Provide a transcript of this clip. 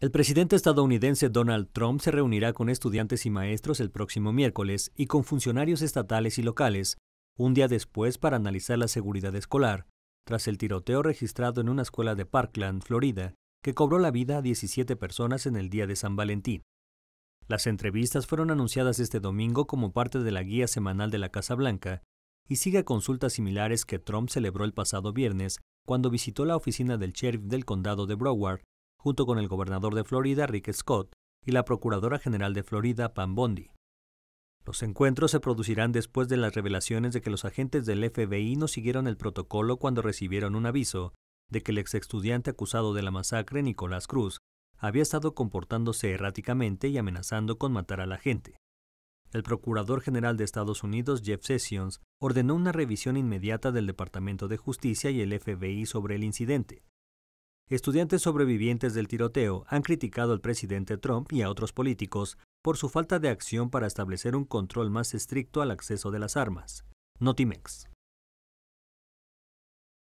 El presidente estadounidense Donald Trump se reunirá con estudiantes y maestros el próximo miércoles y con funcionarios estatales y locales, un día después para analizar la seguridad escolar, tras el tiroteo registrado en una escuela de Parkland, Florida, que cobró la vida a 17 personas en el día de San Valentín. Las entrevistas fueron anunciadas este domingo como parte de la guía semanal de la Casa Blanca y sigue consultas similares que Trump celebró el pasado viernes cuando visitó la oficina del sheriff del condado de Broward junto con el gobernador de Florida, Rick Scott, y la Procuradora General de Florida, Pam Bondi. Los encuentros se producirán después de las revelaciones de que los agentes del FBI no siguieron el protocolo cuando recibieron un aviso de que el exestudiante acusado de la masacre, Nicolás Cruz, había estado comportándose erráticamente y amenazando con matar a la gente. El Procurador General de Estados Unidos, Jeff Sessions, ordenó una revisión inmediata del Departamento de Justicia y el FBI sobre el incidente, Estudiantes sobrevivientes del tiroteo han criticado al presidente Trump y a otros políticos por su falta de acción para establecer un control más estricto al acceso de las armas. Notimex.